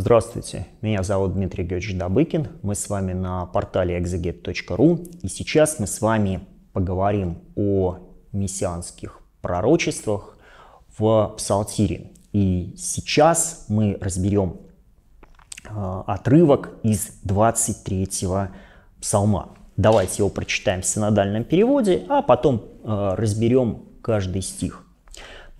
Здравствуйте, меня зовут Дмитрий Георгиевич Добыкин, мы с вами на портале exeget.ru и сейчас мы с вами поговорим о мессианских пророчествах в Псалтире. И сейчас мы разберем э, отрывок из 23-го псалма. Давайте его прочитаем в синодальном переводе, а потом э, разберем каждый стих.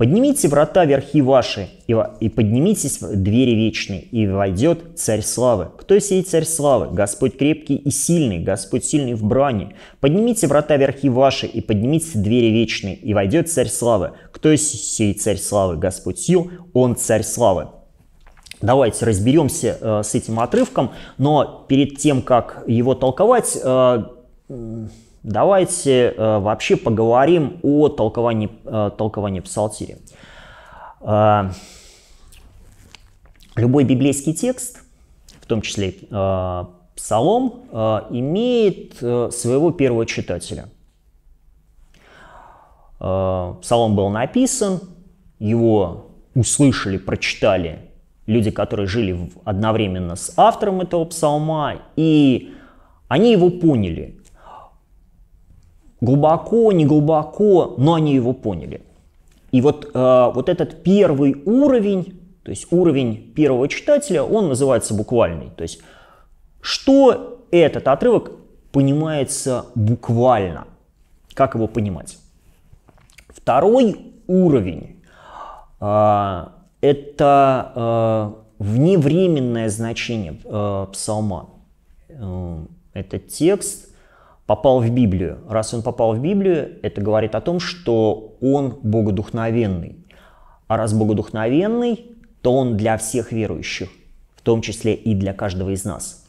Поднимите врата верхи ваши, и, поднимитесь в двери вечные, и войдет царь славы. Кто сей царь славы? Господь крепкий и сильный, Господь сильный в брани. Поднимите врата верхи ваши, и поднимитесь в двери вечные, и войдет царь славы. Кто сей царь славы? Господь сил, он царь славы. Давайте разберемся э, с этим отрывком, но перед тем, как его толковать, э, Давайте э, вообще поговорим о толковании, э, толковании псалтири. Э, любой библейский текст, в том числе э, псалом, э, имеет э, своего первого читателя. Э, псалом был написан, его услышали, прочитали люди, которые жили одновременно с автором этого псалма, и они его поняли. Глубоко, не глубоко, но они его поняли. И вот, э, вот этот первый уровень, то есть уровень первого читателя, он называется буквальный. То есть что этот отрывок понимается буквально, как его понимать. Второй уровень э, – это э, вневременное значение э, псалма. Э, это текст, попал в Библию. Раз он попал в Библию, это говорит о том, что он богодухновенный. А раз богодухновенный, то он для всех верующих, в том числе и для каждого из нас.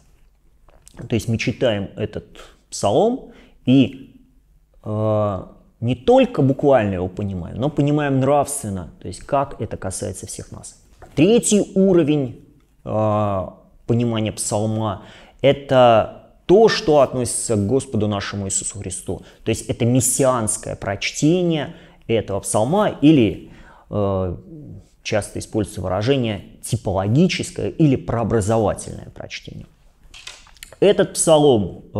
То есть мы читаем этот псалом и э, не только буквально его понимаем, но понимаем нравственно, то есть как это касается всех нас. Третий уровень э, понимания псалма – это то, что относится к Господу нашему Иисусу Христу. То есть это мессианское прочтение этого псалма или э, часто используется выражение типологическое или прообразовательное прочтение. Этот псалом э,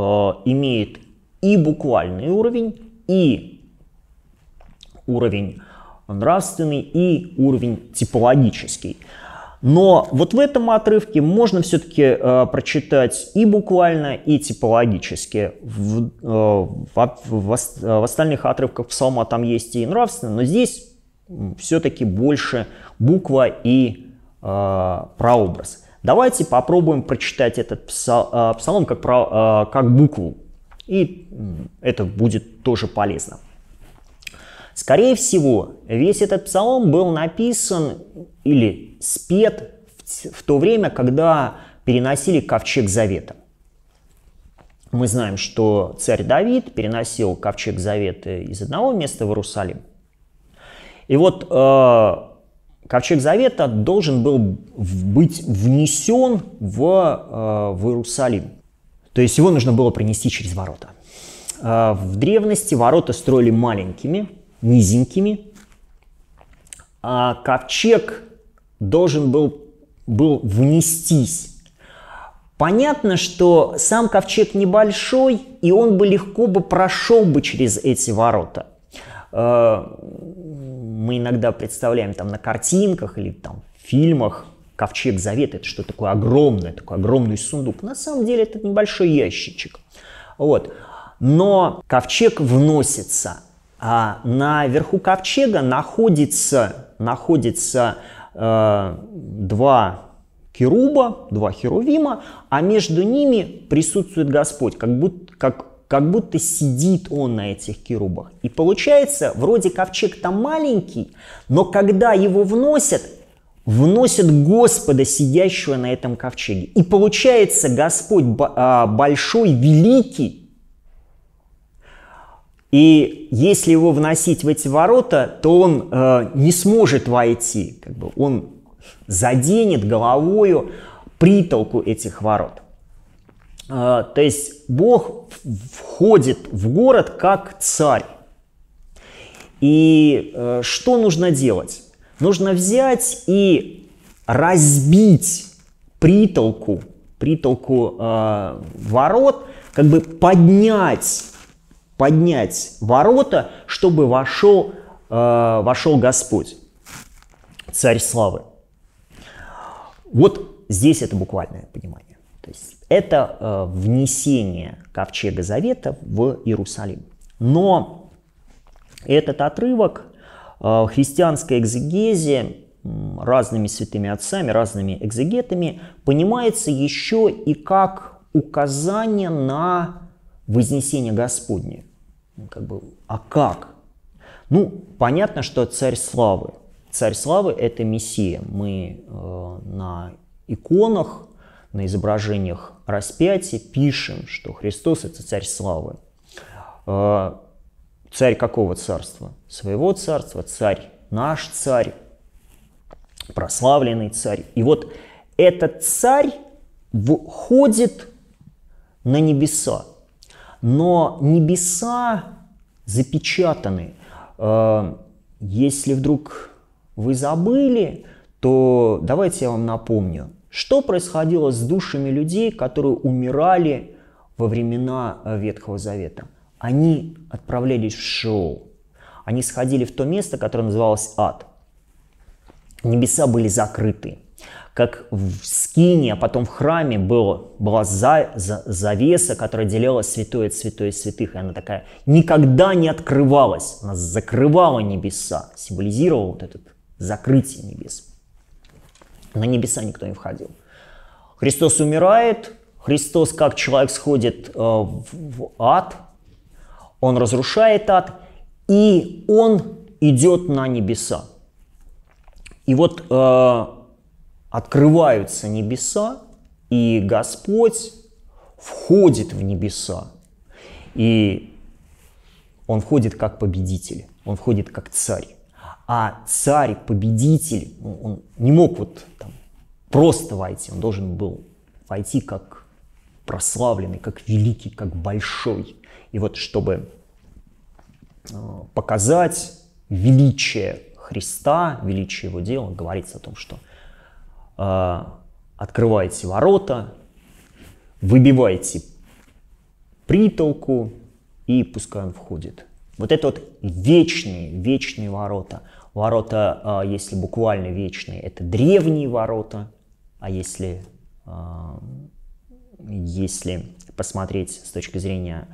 имеет и буквальный уровень, и уровень нравственный, и уровень типологический. Но вот в этом отрывке можно все-таки э, прочитать и буквально, и типологически. В, э, в, в, э, в остальных отрывках псалма там есть и нравственно, но здесь все-таки больше буква и э, прообраз. Давайте попробуем прочитать этот псал, э, псалом как, про, э, как букву, и это будет тоже полезно. Скорее всего, весь этот псалом был написан или спет в то время, когда переносили ковчег завета. Мы знаем, что царь Давид переносил ковчег завета из одного места в Иерусалим. И вот э, ковчег завета должен был быть внесен в, э, в Иерусалим. То есть его нужно было принести через ворота. Э, в древности ворота строили маленькими, низенькими, а ковчег должен был, был внестись. Понятно, что сам ковчег небольшой, и он бы легко бы прошел бы через эти ворота. Э, мы иногда представляем там на картинках или там в фильмах ковчег завета, это что такое огромное, такой огромный сундук. На самом деле это небольшой ящичек. Вот. Но ковчег вносится, а наверху ковчега находится, находится Э, два Херуба, два Херувима, а между ними присутствует Господь, как будто, как, как будто сидит Он на этих Керубах. И получается, вроде ковчег там маленький, но когда его вносят, вносят Господа, сидящего на этом ковчеге. И получается, Господь а, большой, великий, и если его вносить в эти ворота, то он э, не сможет войти, как бы он заденет головою притолку этих ворот. Э, то есть Бог входит в город как царь. И э, что нужно делать? Нужно взять и разбить притолку, притолку э, ворот, как бы поднять поднять ворота, чтобы вошел, э, вошел Господь, Царь Славы. Вот здесь это буквальное понимание. То есть это э, внесение Ковчега Завета в Иерусалим. Но этот отрывок э, в э, христианской экзегезе разными святыми отцами, разными экзегетами понимается еще и как указание на вознесение Господне как бы, а как? Ну, понятно, что царь славы. Царь славы – это Мессия. Мы э, на иконах, на изображениях распятия пишем, что Христос – это царь славы. Э, царь какого царства? Своего царства, царь наш царь, прославленный царь. И вот этот царь входит на небеса. Но небеса запечатаны. Э, если вдруг вы забыли, то давайте я вам напомню, что происходило с душами людей, которые умирали во времена э, Ветхого Завета. Они отправлялись в Шоу. Они сходили в то место, которое называлось ад. Небеса были закрыты как в скине, а потом в храме было, была за, за, завеса, которая делила святое от святой и святых, и она такая никогда не открывалась, она закрывала небеса, символизировала вот это закрытие небес. На небеса никто не входил. Христос умирает, Христос как человек сходит э, в, в ад, он разрушает ад, и он идет на небеса. И вот э, открываются небеса, и Господь входит в небеса. И Он входит как победитель, Он входит как царь. А царь-победитель, он не мог вот там просто войти, он должен был войти как прославленный, как великий, как большой. И вот чтобы э, показать величие Христа, величие его дела, говорится о том, что – Э, открываете ворота, выбиваете притолку, и пускай он входит. Вот это вот вечные, вечные ворота. Ворота, э, если буквально вечные, это древние ворота, а если, э, если посмотреть с точки зрения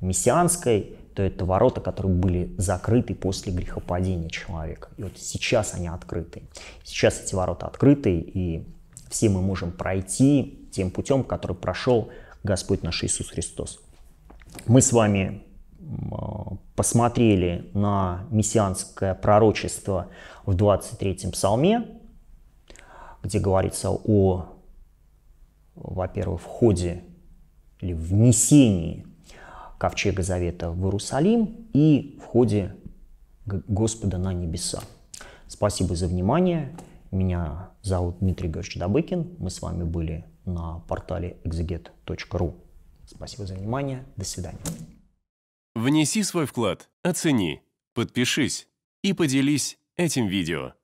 мессианской, то это ворота, которые были закрыты после грехопадения человека. И вот сейчас они открыты. Сейчас эти ворота открыты, и все мы можем пройти тем путем, который прошел Господь наш Иисус Христос. Мы с вами посмотрели на мессианское пророчество в 23-м псалме, где говорится о, во-первых, входе или внесении Ковчега Завета в Иерусалим и в ходе Господа на небеса. Спасибо за внимание. Меня зовут Дмитрий Георгиевич Добыкин. Мы с вами были на портале exeget.ru. Спасибо за внимание. До свидания. Внеси свой вклад, оцени, подпишись и поделись этим видео.